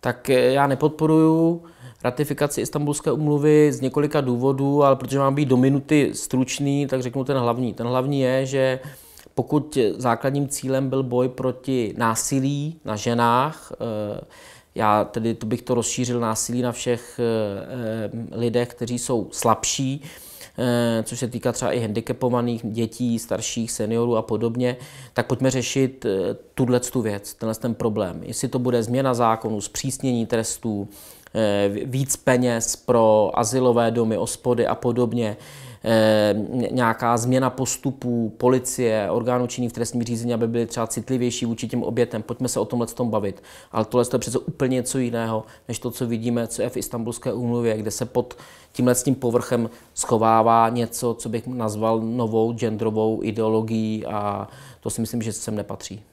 tak eh, já nepodporuju ratifikaci Istanbulské umluvy z několika důvodů, ale protože mám být do minuty stručný, tak řeknu ten hlavní. Ten hlavní je, že pokud základním cílem byl boj proti násilí na ženách, eh, já tedy to bych to rozšířil násilí na všech eh, lidech, kteří jsou slabší, Eh, což se týká třeba i handicapovaných dětí, starších, seniorů a podobně, tak pojďme řešit eh, tuhle tu věc, tenhle ten problém. Jestli to bude změna zákonů, zpřísnění trestů, Eh, víc peněz pro asilové domy, ospody a podobně, eh, nějaká změna postupů policie, orgánů činných v trestním řízení, aby byly třeba citlivější vůči těm obětem. Pojďme se o tomhle tom bavit. Ale tohle je přece úplně něco jiného, než to, co vidíme, co je v Istanbulské úmluvě, kde se pod tímhle tím povrchem schovává něco, co bych nazval novou genderovou ideologií a to si myslím, že sem nepatří.